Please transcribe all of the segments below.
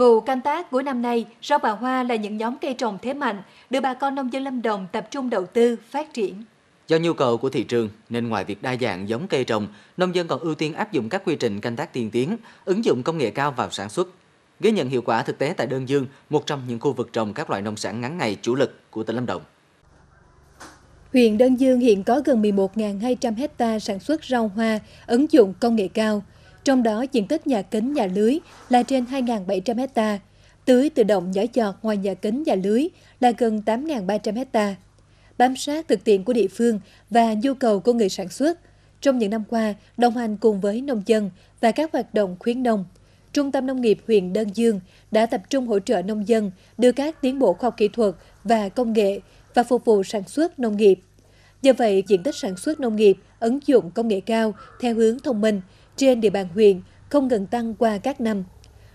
Vụ canh tác của năm nay, rau bà hoa là những nhóm cây trồng thế mạnh được bà con nông dân Lâm Đồng tập trung đầu tư, phát triển. Do nhu cầu của thị trường nên ngoài việc đa dạng giống cây trồng, nông dân còn ưu tiên áp dụng các quy trình canh tác tiên tiến, ứng dụng công nghệ cao vào sản xuất. Ghi nhận hiệu quả thực tế tại Đơn Dương, một trong những khu vực trồng các loại nông sản ngắn ngày chủ lực của tỉnh Lâm Đồng. Huyện Đơn Dương hiện có gần 11.200 hecta sản xuất rau hoa, ứng dụng công nghệ cao – trong đó diện tích nhà kính nhà lưới là trên 2.700 hecta, tưới tự động nhỏ giọt ngoài nhà kính nhà lưới là gần 8.300 hecta. Bám sát thực tiễn của địa phương và nhu cầu của người sản xuất, trong những năm qua, đồng hành cùng với nông dân và các hoạt động khuyến nông, Trung tâm Nông nghiệp huyện Đơn Dương đã tập trung hỗ trợ nông dân đưa các tiến bộ khoa học kỹ thuật và công nghệ và phục vụ sản xuất nông nghiệp. Do vậy, diện tích sản xuất nông nghiệp ứng dụng công nghệ cao theo hướng thông minh trên địa bàn huyện không ngừng tăng qua các năm.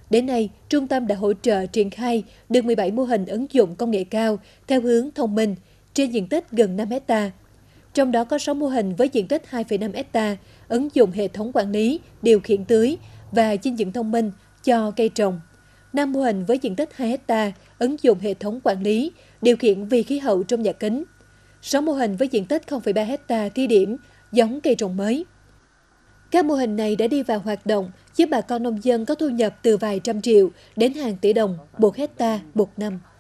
Đến nay, trung tâm đã hỗ trợ triển khai được 17 mô hình ứng dụng công nghệ cao theo hướng thông minh trên diện tích gần 5 hecta. Trong đó có 6 mô hình với diện tích 2,5 hecta ứng dụng hệ thống quản lý, điều khiển tưới và dinh dưỡng thông minh cho cây trồng. 5 mô hình với diện tích 2 hecta ứng dụng hệ thống quản lý, điều khiển vi khí hậu trong nhà kính. 6 mô hình với diện tích 0,3 hecta thí điểm giống cây trồng mới. Các mô hình này đã đi vào hoạt động, giúp bà con nông dân có thu nhập từ vài trăm triệu đến hàng tỷ đồng một hecta một năm.